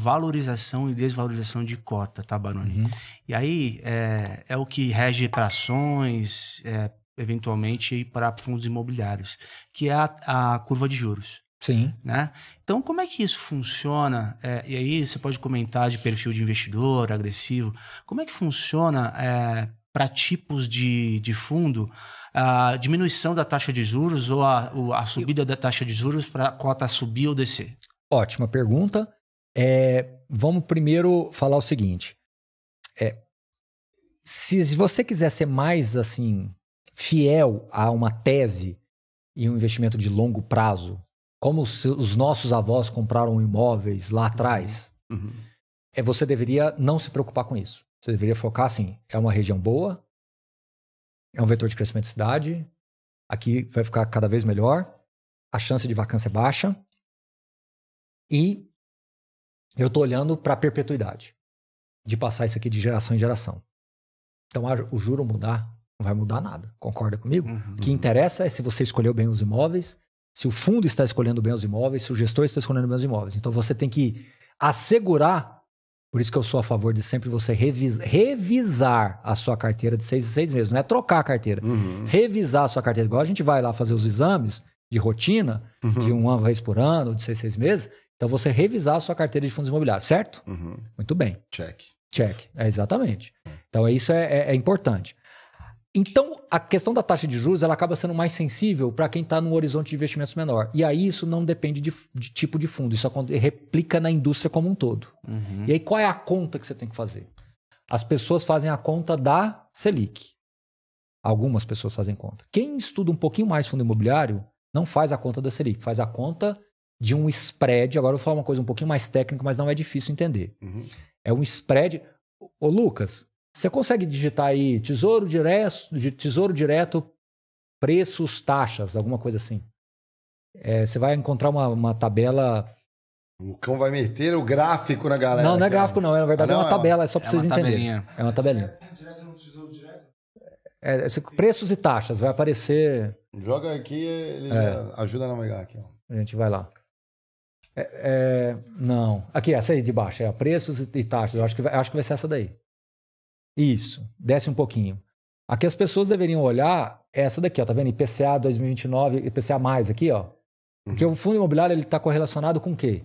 valorização e desvalorização de cota, tá, Baroni? Uhum. E aí é, é, o que rege para ações, é, eventualmente para fundos imobiliários, que é a, a, curva de juros. Sim. Né? Então, como é que isso funciona? É, e aí você pode comentar de perfil de investidor, agressivo. Como é que funciona é, para tipos de, de fundo a diminuição da taxa de juros ou a, a subida da taxa de juros para a cota subir ou descer? Ótima pergunta. É, vamos primeiro falar o seguinte. É, se você quiser ser mais assim fiel a uma tese e um investimento de longo prazo, como os, os nossos avós compraram imóveis lá uhum. atrás, uhum. é, você deveria não se preocupar com isso. Você deveria focar assim: é uma região boa, é um vetor de crescimento de cidade, aqui vai ficar cada vez melhor, a chance de vacância é baixa e eu estou olhando para a perpetuidade de passar isso aqui de geração em geração. Então, o juro mudar não vai mudar nada. Concorda comigo? Uhum. O que uhum. interessa é se você escolheu bem os imóveis, se o fundo está escolhendo bem os imóveis, se o gestor está escolhendo bem os imóveis. Então, você tem que assegurar. Por isso que eu sou a favor de sempre você revis, revisar a sua carteira de seis em seis meses. Não é trocar a carteira. Uhum. Revisar a sua carteira. Igual a gente vai lá fazer os exames de rotina, uhum. de uma vez por ano, de seis, seis meses, então você revisar a sua carteira de fundos imobiliários, certo? Uhum. Muito bem. Check. Check, é, exatamente. Então é isso é, é, é importante. Então, a questão da taxa de juros ela acaba sendo mais sensível para quem está num horizonte de investimentos menor. E aí isso não depende de, de, tipo de fundo, isso replica na indústria como um todo. Uhum. E aí qual é a conta que você tem que fazer? As pessoas fazem a conta da Selic. Algumas pessoas fazem conta. Quem estuda um pouquinho mais fundo imobiliário não faz a conta da Selic, faz a conta de um spread. Agora eu vou falar uma coisa um pouquinho mais técnica, mas não é difícil entender. Uhum. É um spread. Ô, Lucas, você consegue digitar aí tesouro direto, tesouro direto, preços, taxas, alguma coisa assim? É, você vai encontrar uma, uma tabela o cão vai meter o gráfico na galera. Não, não é gráfico, não. É, na verdade, ah, é não, é uma tabela, é só para é vocês entenderem. Tabelinha. É uma tabelinha. É, é, é preços e taxas, vai aparecer. Joga aqui, ele é. ajuda a navegar aqui. Ó. A gente vai lá. É, é, não. Aqui, essa aí de baixo. É preços e taxas. Eu acho que, vai, acho que vai ser essa daí. Isso. Desce um pouquinho. Aqui as pessoas deveriam olhar essa daqui, ó. Tá vendo? IPCA 2029, IPCA mais aqui, ó. Uhum. Porque o fundo imobiliário ele está correlacionado com o quê?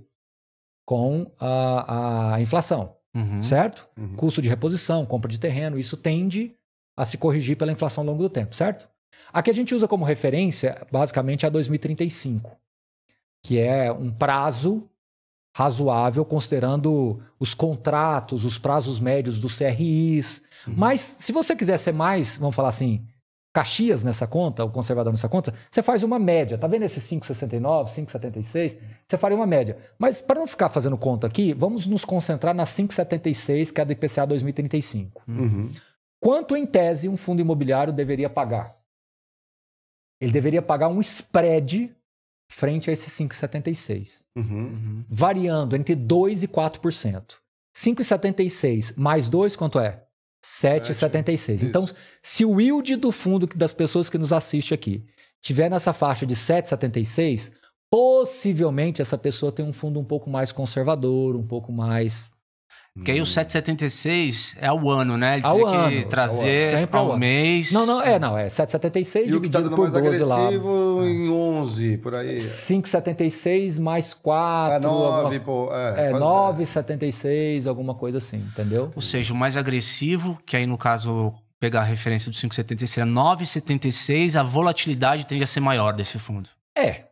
Com a, a inflação, uhum. certo? Uhum. Custo de reposição, compra de terreno, isso tende a se corrigir pela inflação ao longo do tempo, certo? Aqui a gente usa como referência, basicamente, a 2035 que é um prazo razoável, considerando os contratos, os prazos médios dos CRIs. Uhum. Mas se você quiser ser mais, vamos falar assim, Caxias nessa conta, o conservador nessa conta, você faz uma média. Tá vendo esse 5,69, 5,76? Você faria uma média. Mas para não ficar fazendo conta aqui, vamos nos concentrar na 5,76, que é a do IPCA 2035. Uhum. Quanto, em tese, um fundo imobiliário deveria pagar? Ele deveria pagar um spread frente a esse 5,76. Uhum. uhum, Variando entre 2% e 4%. 5,76 mais 2, quanto é? 7,76. Então, se o yield do fundo das pessoas que nos assiste aqui tiver nessa faixa de 7,76, possivelmente essa pessoa tem um fundo um pouco mais conservador, um pouco mais porque aí o 776 hum. é o ano, né? Ele é é é ao teria ano, que trazer sempre ao, ao mês. Não, não, é, não. É 776 e dividido o que tá dando mais agressivo lá. em 11, por aí. 5,76 mais 4. É 9, alguma... pô. É, é 9,76, alguma coisa assim, entendeu? Ou seja, o mais agressivo, que aí no caso pegar a referência do 5,76 é 9,76, a volatilidade tende a ser maior desse fundo. É,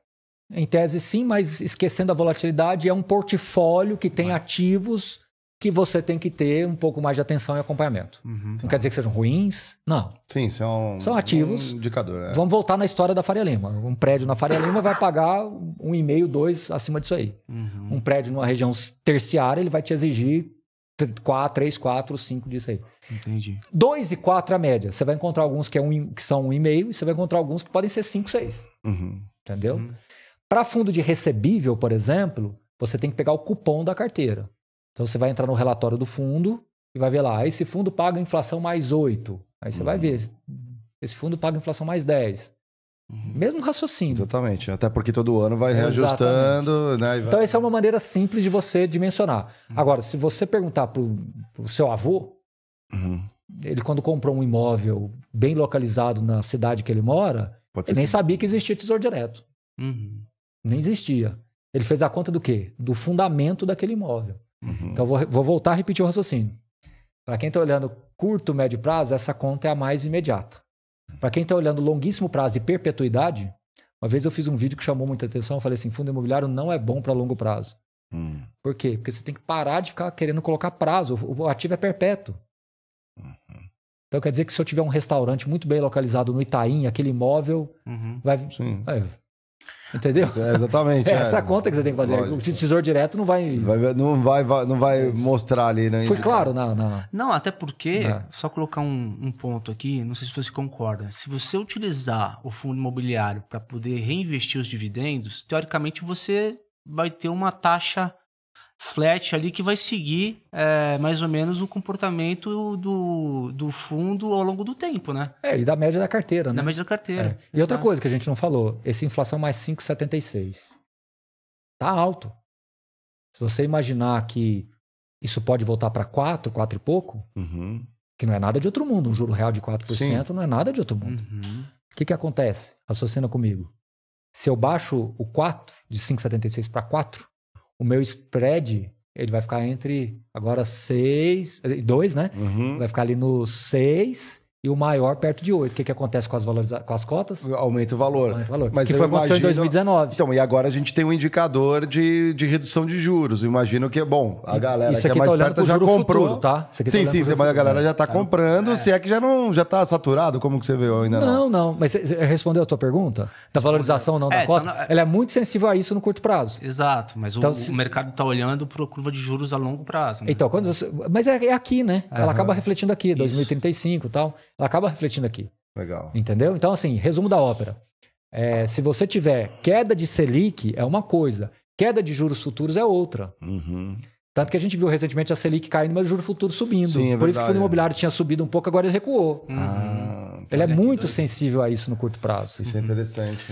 em tese, sim, mas esquecendo a volatilidade, é um portfólio que tem ativos que você tem que ter um pouco mais de atenção e acompanhamento. Uhum, não tá. quer dizer que sejam ruins, não. Sim, são, são ativos. Um indicador. É. Vamos voltar na história da Faria Lima. Um prédio na Faria Lima vai pagar um e meio, dois acima disso aí. Uhum. Um prédio numa região terciária, ele vai te exigir 4, 3, 4, 5 disso aí. Entendi. Dois e 4 é a média. Você vai encontrar alguns que, é um, que são 1,5 um e, meio, e você vai encontrar alguns que podem ser 5, 6. Uhum. Entendeu? Uhum. Para fundo de recebível, por exemplo, você tem que pegar o cupom da carteira. Então você vai entrar no relatório do fundo e vai ver lá, ah, esse fundo paga inflação mais 8. Aí você uhum. vai ver, uhum. esse fundo paga inflação mais 10. Uhum. Mesmo raciocínio. Exatamente, até porque todo ano vai reajustando. Né? Então, essa é uma maneira simples de você dimensionar. Uhum. Agora, se você perguntar para o seu avô, uhum. ele quando comprou um imóvel bem localizado na cidade que ele mora, Pode ele nem que... sabia que existia tesouro direto. Uhum. Nem existia. Ele fez a conta do quê? Do fundamento daquele imóvel. Uhum. Então, vou, vou voltar a repetir o raciocínio. Para quem está olhando curto, médio prazo, essa conta é a mais imediata. Para quem está olhando longuíssimo prazo e perpetuidade, uma vez eu fiz um vídeo que chamou muita atenção. Eu falei assim: fundo imobiliário não é bom para longo prazo. Hum. Por quê? Porque você tem que parar de ficar querendo colocar prazo. O ativo é perpétuo. Uhum. Então quer dizer que se eu tiver um restaurante muito bem localizado no Itaim, aquele imóvel uhum. vai, vai, Entendeu? É, exatamente. É, é, essa é. conta que você tem que fazer. Lógico. O decisor direto não vai... vai. não vai, não vai mostrar ali, né? Foi claro, na, na... Não, até porque, só colocar um, um, ponto aqui, não sei se você concorda. Se você utilizar o fundo imobiliário para poder reinvestir os dividendos, teoricamente você vai ter uma taxa flat ali que vai seguir é, mais ou menos o comportamento do, do fundo ao longo do tempo, né? É, e da média da carteira, né? Da média da carteira. É. E outra coisa que a gente não falou, esse inflação mais 5,76 tá alto. Se você imaginar que isso pode voltar para 4, 4 e pouco, uhum. que não é nada de outro mundo, um juro real de 4% Sim. não é nada de outro mundo. Uhum. O uhum. que, que acontece? Associando comigo. Se eu baixo o 4, de 5,76 para 4, o meu spread ele vai ficar entre agora 6, 2, né? Uhum. Vai ficar ali no 6 e o maior perto de 8. O que, que acontece com as, valoriza... com as cotas? Aumenta o valor. Aumenta o valor. Mas que foi imagino... em 2019. Então, e agora a gente tem um indicador de, de redução de juros. Eu imagino que, bom, a galera que é mais tá perto já comprou. Futuro, tá? sim, tá sim, mas a galera já está é. comprando. É. Se é que já não já está saturado, como que você viu ainda não? Não, não. Mas respondeu a tua pergunta? Da valorização ou não é, da tá cota? Então, ela é muito sensível a isso no curto prazo. Exato, mas então, o, se... o, mercado está olhando para a curva de juros a longo prazo. Né? Então, quando você... mas é, é aqui, né? Ela acaba refletindo aqui, 2035 e tal ela acaba refletindo aqui. Legal. Entendeu? Então, assim, resumo da ópera. É, se você tiver queda de Selic, é uma coisa. Queda de juros futuros é outra. Uhum. Tanto que a gente viu recentemente a Selic caindo, mas o juro futuro subindo. Sim, é Por isso que o fundo imobiliário tinha subido um pouco, agora ele recuou. Ah, ele é tá, né? muito doido. sensível a isso no curto prazo. Isso é uhum. interessante. Né?